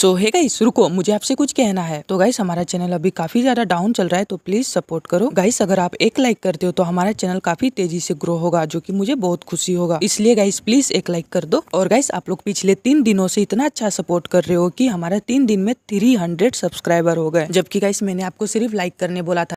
सो है गाइस रुको मुझे आपसे कुछ कहना है तो गाइस हमारा चैनल अभी काफी ज्यादा डाउन चल रहा है तो प्लीज सपोर्ट करो गाइस अगर आप एक लाइक करते हो तो हमारा चैनल काफी तेजी से ग्रो होगा जो की मुझे बहुत खुशी होगा इसलिए गाइस प्लीज एक लाइक कर दो और गाइस आप लोग पिछले तीन दिनों से इतना अच्छा सपोर्ट कर रहे हो की हमारा तीन दिन में थ्री सब्सक्राइबर हो गए जबकि गाइस मैंने आपको सिर्फ लाइक करने बोला था